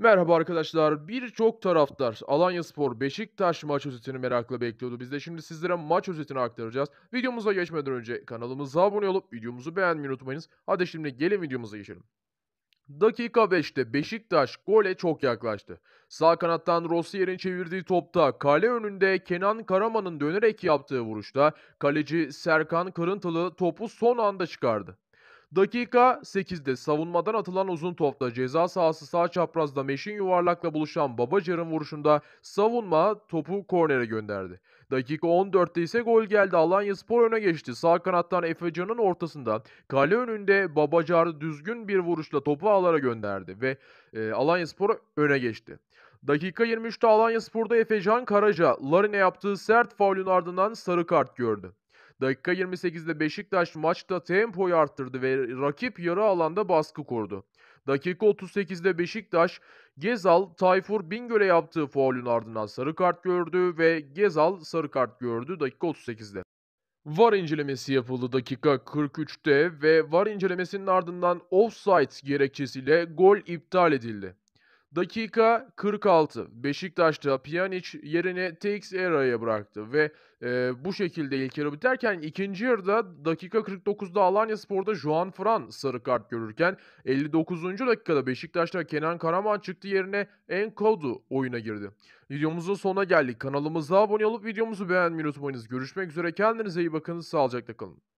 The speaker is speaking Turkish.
Merhaba arkadaşlar. Birçok taraftar Alanya Spor Beşiktaş maç özetini merakla bekliyordu. Biz de şimdi sizlere maç özetini aktaracağız. Videomuza geçmeden önce kanalımıza abone olup videomuzu beğenmeyi unutmayınız. Hadi şimdi gelin videomuza geçelim. Dakika 5'te Beşiktaş gole çok yaklaştı. Sağ kanattan Rossier'in çevirdiği topta kale önünde Kenan Karaman'ın dönerek yaptığı vuruşta kaleci Serkan Kırıntılı topu son anda çıkardı. Dakika 8'de savunmadan atılan uzun topta ceza sahası sağ çaprazda Meşin yuvarlakla buluşan Babacar'ın vuruşunda savunma topu kornere gönderdi. Dakika 14'te ise gol geldi. Alanya Spor öne geçti. Sağ kanattan Efecan'ın ortasında kale önünde Babacar düzgün bir vuruşla topu ağlara gönderdi ve e, Alanya Spor öne geçti. Dakika 23'te Alanya Spor'da Efecan Karaca, Larine yaptığı sert faulün ardından sarı kart gördü. Dakika 28'de Beşiktaş maçta tempoyu arttırdı ve rakip yarı alanda baskı kurdu. Dakika 38'de Beşiktaş Gezal Tayfur Bingöl'e yaptığı faulün ardından sarı kart gördü ve Gezal sarı kart gördü dakika 38'de. VAR incelemesi yapıldı dakika 43'te ve VAR incelemesinin ardından offside gerekçesiyle gol iptal edildi. Dakika 46 Beşiktaş'ta Pjanic yerine Teix Era'ya bıraktı ve e, bu şekilde ilk yarı biterken ikinci yarıda dakika 49'da Alanya Spor'da Juan Fran sarı kart görürken 59. dakikada Beşiktaş'ta Kenan Karaman çıktı yerine Enkodu oyuna girdi. Videomuzun sonuna geldik. Kanalımıza abone olup videomuzu beğenmeyi unutmayınız. Görüşmek üzere kendinize iyi bakın sağlıcakla kalın.